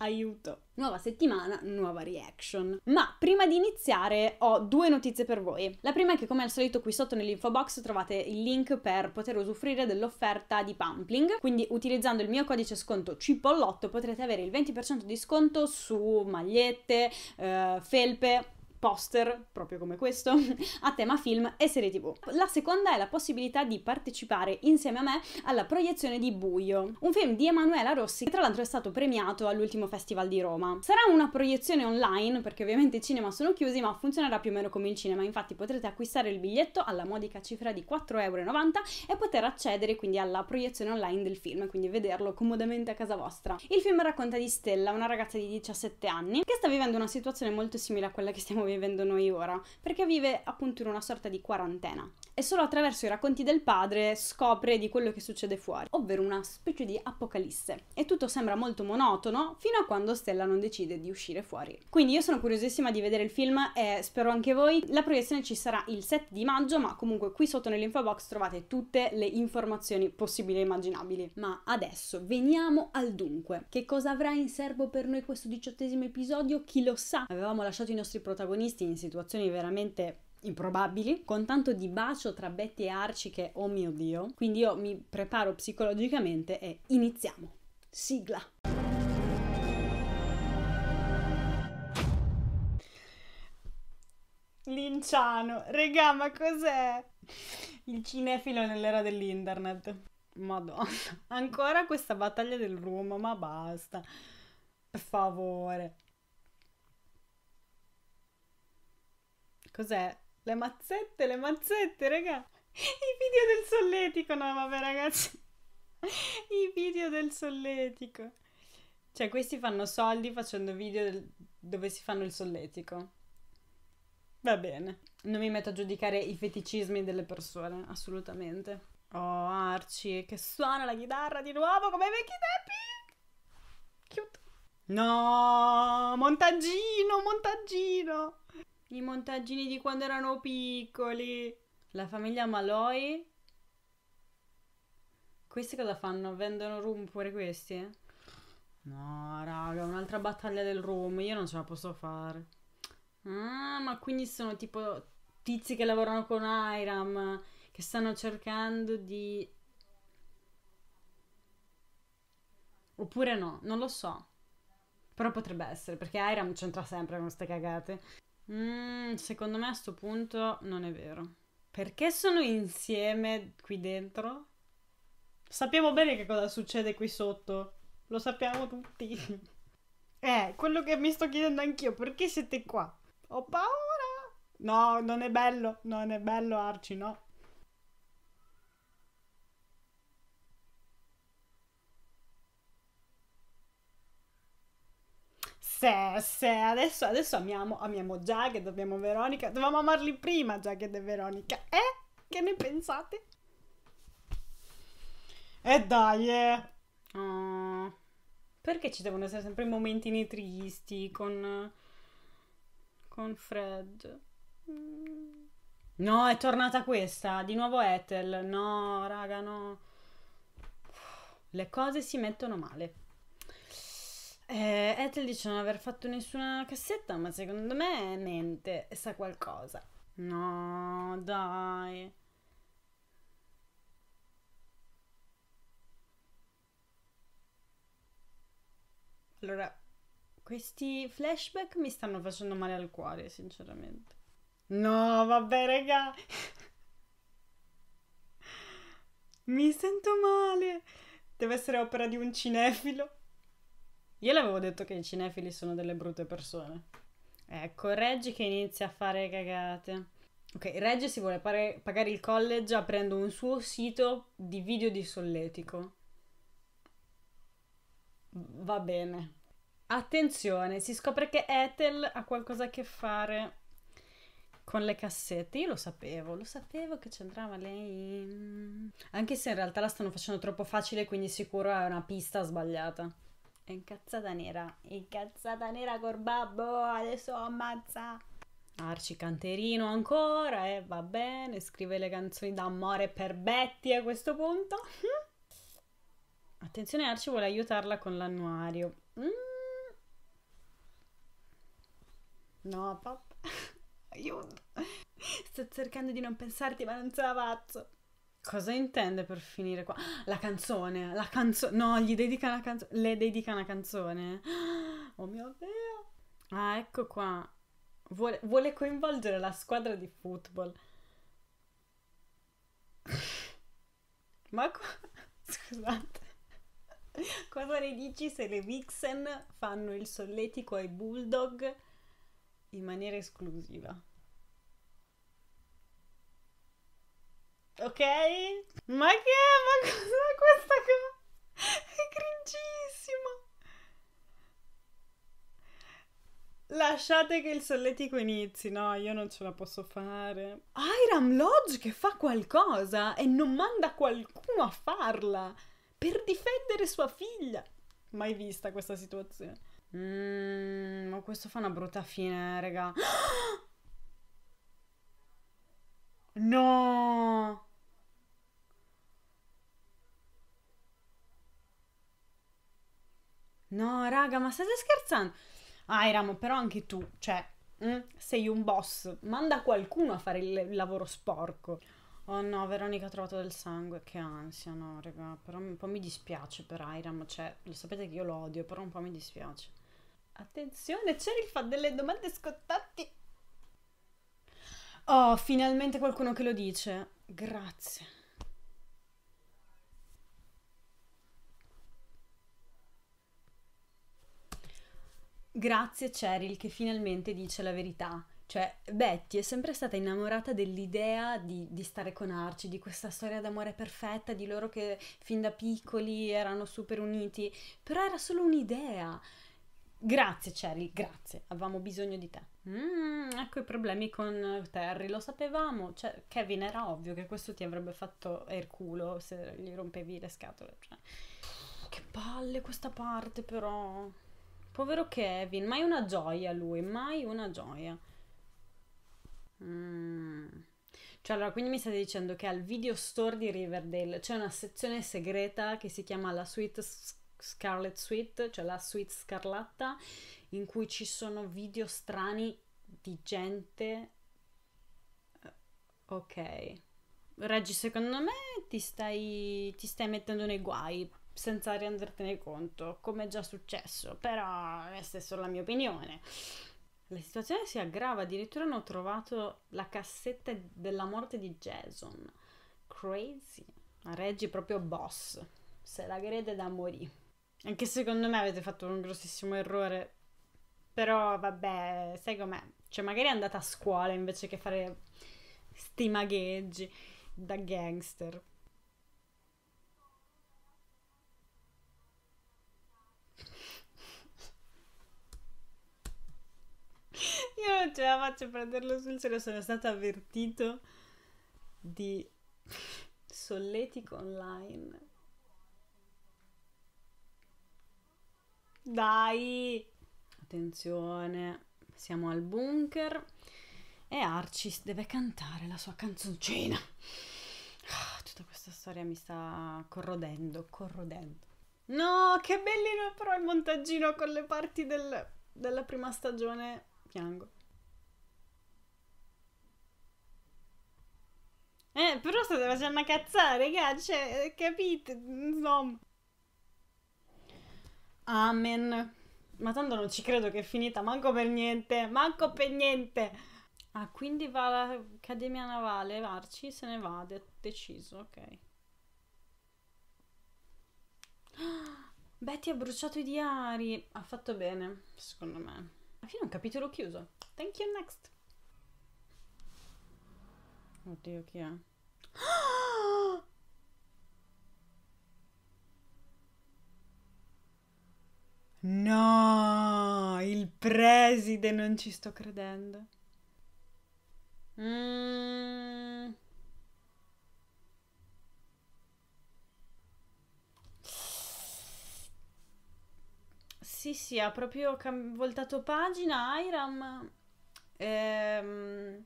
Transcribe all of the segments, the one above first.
aiuto. Nuova settimana, nuova reaction. Ma prima di iniziare ho due notizie per voi. La prima è che come al solito qui sotto nell'info box trovate il link per poter usufruire dell'offerta di Pumpling, quindi utilizzando il mio codice sconto Cipollotto potrete avere il 20% di sconto su magliette, eh, felpe, poster, proprio come questo, a tema film e serie tv. La seconda è la possibilità di partecipare insieme a me alla proiezione di Buio, un film di Emanuela Rossi che tra l'altro è stato premiato all'ultimo festival di Roma. Sarà una proiezione online perché ovviamente i cinema sono chiusi ma funzionerà più o meno come il cinema, infatti potrete acquistare il biglietto alla modica cifra di 4,90 euro e poter accedere quindi alla proiezione online del film, quindi vederlo comodamente a casa vostra. Il film racconta di Stella, una ragazza di 17 anni che sta vivendo una situazione molto simile a quella che stiamo vedendo vivendo noi ora, perché vive appunto in una sorta di quarantena e solo attraverso i racconti del padre scopre di quello che succede fuori, ovvero una specie di apocalisse. E tutto sembra molto monotono fino a quando Stella non decide di uscire fuori. Quindi io sono curiosissima di vedere il film e spero anche voi. La proiezione ci sarà il 7 di maggio, ma comunque qui sotto nell'info box trovate tutte le informazioni possibili e immaginabili. Ma adesso veniamo al dunque. Che cosa avrà in serbo per noi questo diciottesimo episodio? Chi lo sa? Avevamo lasciato i nostri protagonisti in situazioni veramente improbabili, con tanto di bacio tra Betty e Arci che oh mio dio. Quindi io mi preparo psicologicamente e iniziamo. Sigla. Linciano, regà, ma cos'è? Il cinefilo nell'era dell'internet. Madonna, ancora questa battaglia del Roma, ma basta. Per favore. Cos'è? Le mazzette, le mazzette, raga. I video del solletico, no vabbè ragazzi. I video del solletico. Cioè questi fanno soldi facendo video del... dove si fanno il solletico. Va bene. Non mi metto a giudicare i feticismi delle persone, assolutamente. Oh, Arci, che suona la chitarra di nuovo come vecchi tempi! Cute. No, montaggino, montaggino. I montaggini di quando erano piccoli. La famiglia Maloi. Questi cosa fanno? Vendono rum pure questi? No, raga, un'altra battaglia del rum. Io non ce la posso fare. Ah, ma quindi sono tipo tizi che lavorano con Iram. Che stanno cercando di... Oppure no, non lo so. Però potrebbe essere, perché Iram c'entra sempre con queste cagate. Mm, secondo me a sto punto non è vero. Perché sono insieme qui dentro? Sappiamo bene che cosa succede qui sotto. Lo sappiamo tutti. eh, quello che mi sto chiedendo anch'io, perché siete qua? Ho paura! No, non è bello, non è bello Arci, no. se, adesso, adesso amiamo, amiamo Jagged, abbiamo Veronica. Dovevamo amarli prima Jagged e Veronica. Eh? Che ne pensate? E eh, dai, eh. Oh. Perché ci devono essere sempre momentini tristi con... con Fred? Mm. No, è tornata questa. Di nuovo Ethel. No, raga, no. Le cose si mettono male. Eh, Ethel dice non aver fatto nessuna cassetta, ma secondo me è niente, sa qualcosa. No, dai. Allora, questi flashback mi stanno facendo male al cuore, sinceramente. No, vabbè, raga. mi sento male. Deve essere opera di un cinefilo. Io l'avevo detto che i cinefili sono delle brutte persone. Ecco, Reggie che inizia a fare cagate. Ok, Reggie si vuole pare- pagare il college aprendo un suo sito di video di solletico. Va bene. Attenzione, si scopre che Ethel ha qualcosa a che fare con le cassette. Io lo sapevo, lo sapevo che c'entrava lei. Anche se in realtà la stanno facendo troppo facile, quindi sicuro è una pista sbagliata. È incazzata nera. È incazzata nera col babbo. Adesso ammazza. Arci Canterino ancora. E eh, va bene. Scrive le canzoni d'amore per Betty a questo punto. Attenzione, Arci vuole aiutarla con l'annuario. Mm. No, papà. Aiuto. Sto cercando di non pensarti, ma non ce la faccio. Cosa intende per finire qua? La canzone, la canzone. No, gli dedica una canzone. Le dedica una canzone. Oh mio Dio. Ah, ecco qua. Vuole, vuole coinvolgere la squadra di football. Ma qua... Scusate. Cosa ne dici se le Vixen fanno il solletico ai Bulldog in maniera esclusiva? Ok? Ma che? è? Ma cos'è questa cosa? È cringissimo! Lasciate che il solletico inizi, no, io non ce la posso fare. Iram Lodge che fa qualcosa e non manda qualcuno a farla per difendere sua figlia. Mai vista questa situazione. Mmm, ma questo fa una brutta fine, raga. No! No, raga, ma state scherzando? Ah, Iram, però anche tu, cioè, mm, sei un boss. Manda qualcuno a fare il lavoro sporco. Oh no, Veronica ha trovato del sangue, che ansia, no, raga. Però un po' mi dispiace per Iram, cioè, lo sapete che io lo odio, però un po' mi dispiace. Attenzione, Cheryl fa delle domande scottanti. Oh, finalmente qualcuno che lo dice. Grazie. Grazie Cheryl che finalmente dice la verità. Cioè, Betty è sempre stata innamorata dell'idea di, di, stare con Arci, di questa storia d'amore perfetta, di loro che fin da piccoli erano super uniti, però era solo un'idea. Grazie Cheryl, grazie, avevamo bisogno di te. Mm, ecco i problemi con Terry, lo sapevamo, cioè, Kevin era ovvio che questo ti avrebbe fatto erculo se gli rompevi le scatole. Cioè, che palle questa parte però. Povero Kevin, mai una gioia lui, mai una gioia. Mm. Cioè, allora, quindi mi state dicendo che al video store di Riverdale c'è una sezione segreta che si chiama la Suite Scarlet Suite, cioè la Suite Scarlatta, in cui ci sono video strani di gente. Ok. Reggi, secondo me ti stai, ti stai mettendo nei guai senza rendertene conto, come è già successo, però questa è solo la mia opinione. La situazione si aggrava, addirittura hanno trovato la cassetta della morte di Jason. Crazy. La Reggie proprio boss. Se la crede da morì. Anche secondo me avete fatto un grossissimo errore. Però vabbè, sai com'è. Cioè magari è andata a scuola invece che fare sti magheggi da gangster. non ce la faccio a prenderlo sul serio, sono stato avvertito di solletico online. Dai! Attenzione, siamo al bunker e Arcis deve cantare la sua canzoncina. Ah, tutta questa storia mi sta corrodendo, corrodendo. No, che bellino però il montaggino con le parti del, della prima stagione. Piango. Eh, però state facendo cazzare, raga, cioè, capite? Insomma. Amen. Ma tanto non ci credo che è finita, manco per niente, manco per niente. Ah, quindi va all'Accademia Navale, Varci se ne va, de- deciso, ok. Betty ha bruciato i diari. Ha fatto bene, secondo me. Alla fine è un capitolo chiuso. Thank you, next. Oddio, chi è? No, il preside, non ci sto credendo. Mm. Sì, sì, ha proprio cam- voltato pagina Iram. Ehm,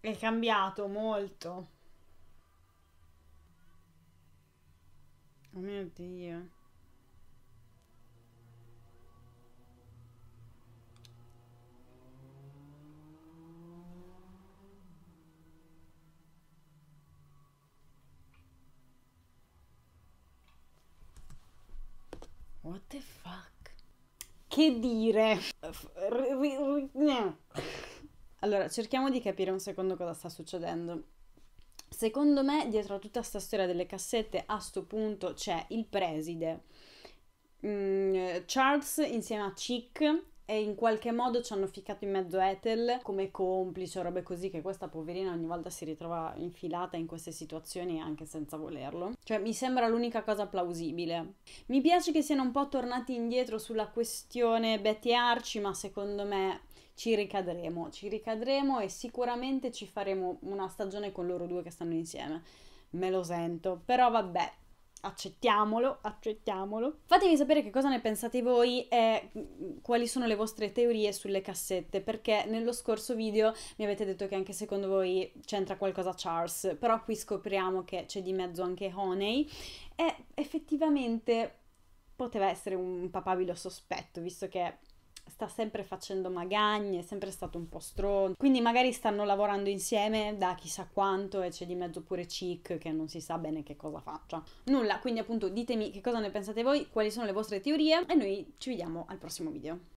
è cambiato molto. Oh mio Dio. What the fuck? Che dire? Allora, cerchiamo di capire un secondo cosa sta succedendo. Secondo me, dietro a tutta questa storia delle cassette, a sto punto c'è il preside. Mm, Charles insieme a Chick e in qualche modo ci hanno ficcato in mezzo Ethel come complice robe così che questa poverina ogni volta si ritrova infilata in queste situazioni anche senza volerlo. Cioè mi sembra l'unica cosa plausibile. Mi piace che siano un po' tornati indietro sulla questione Betty Archie, ma secondo me ci ricadremo, ci ricadremo e sicuramente ci faremo una stagione con loro due che stanno insieme. Me lo sento, però vabbè, accettiamolo, accettiamolo. Fatemi sapere che cosa ne pensate voi e quali sono le vostre teorie sulle cassette, perché nello scorso video mi avete detto che anche secondo voi c'entra qualcosa Charles, però qui scopriamo che c'è di mezzo anche Honey e effettivamente poteva essere un papabile sospetto, visto che sta sempre facendo magagne, è sempre stato un po' stronzo. Quindi magari stanno lavorando insieme da chissà quanto e c'è di mezzo pure Chic che non si sa bene che cosa faccia. Nulla, quindi appunto ditemi che cosa ne pensate voi, quali sono le vostre teorie e noi ci vediamo al prossimo video.